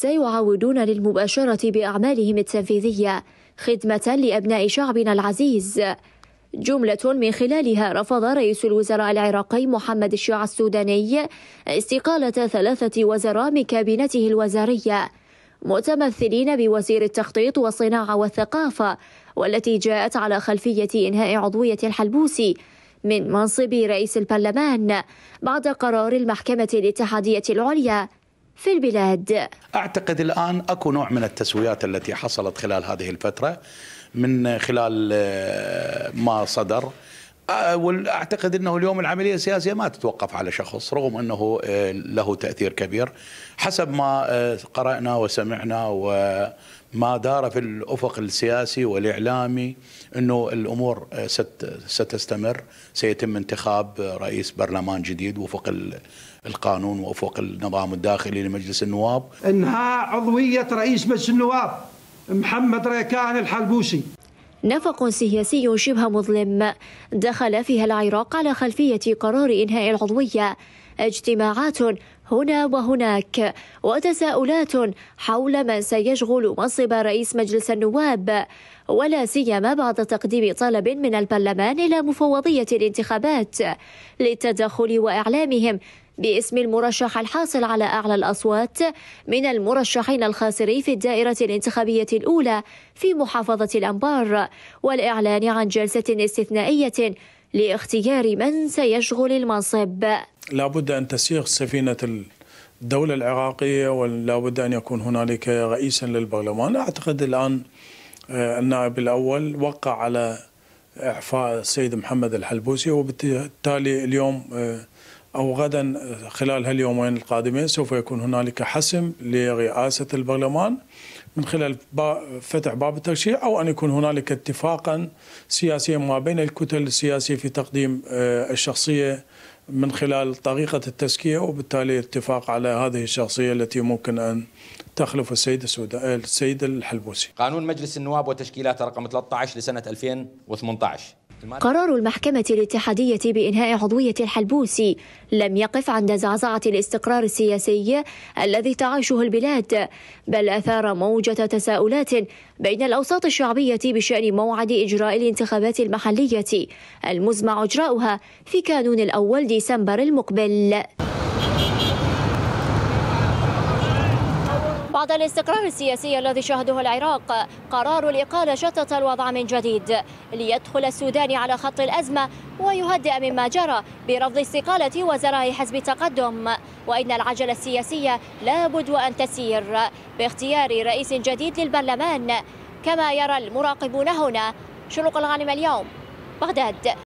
سيعاودون للمباشرة بأعمالهم التنفيذية خدمة لأبناء شعبنا العزيز جملة من خلالها رفض رئيس الوزراء العراقي محمد الشيع السوداني استقالة ثلاثة وزراء من كابينته الوزارية متمثلين بوزير التخطيط والصناعة والثقافة والتي جاءت على خلفية إنهاء عضوية الحلبوسي من منصب رئيس البرلمان بعد قرار المحكمة الاتحادية العليا في البلاد أعتقد الآن أكو نوع من التسويات التي حصلت خلال هذه الفترة من خلال آه، ما صدر آه، واعتقد انه اليوم العمليه السياسيه ما تتوقف على شخص رغم انه آه، له تاثير كبير حسب ما آه، قرانا وسمعنا وما دار في الافق السياسي والاعلامي انه الامور ستستمر سيتم انتخاب رئيس برلمان جديد وفق القانون وفق النظام الداخلي لمجلس النواب انهاء عضويه رئيس مجلس النواب محمد ريكان الحلبوسي نفق سياسي شبه مظلم دخل فيها العراق على خلفية قرار إنهاء العضوية اجتماعات هنا وهناك وتساؤلات حول من سيشغل منصب رئيس مجلس النواب ولا سيما بعد تقديم طلب من البرلمان الى مفوضيه الانتخابات للتدخل واعلامهم باسم المرشح الحاصل على اعلى الاصوات من المرشحين الخاسرين في الدائره الانتخابيه الاولى في محافظه الانبار والاعلان عن جلسه استثنائيه لاختيار من سيشغل المنصب لابد أن تسير سفينة الدولة العراقية ولابد أن يكون هنالك رئيسا للبرلمان أعتقد الآن آه، النائب الأول وقع على إعفاء السيد محمد الحلبوسي وبالتالي اليوم آه، أو غدا آه، خلال هاليومين القادمين سوف يكون هنالك حسم لرئاسة البرلمان من خلال فتح باب الترشيح أو أن يكون هنالك اتفاقا سياسيا ما بين الكتل السياسية في تقديم آه، الشخصية من خلال طريقة التزكية وبالتالي اتفاق على هذه الشخصية التي ممكن أن تخلف السيد السوداء آه، السيد الحلبوسي. قانون مجلس النواب وتشكيلاته رقم 13 لسنة 2018 قرار المحكمة الاتحادية بإنهاء عضوية الحلبوسي لم يقف عند زعزعة الاستقرار السياسي الذي تعيشه البلاد بل أثار موجة تساؤلات بين الأوساط الشعبية بشأن موعد إجراء الانتخابات المحلية المزمع إجراؤها في كانون الأول ديسمبر المقبل بعد الاستقرار السياسي الذي شهده العراق قرار الإقالة شتت الوضع من جديد ليدخل السودان على خط الأزمة ويهدئ مما جرى برفض استقالة وزراء حزب التقدم وإن العجلة السياسية لا بد أن تسير باختيار رئيس جديد للبرلمان كما يرى المراقبون هنا شروق الغانم اليوم بغداد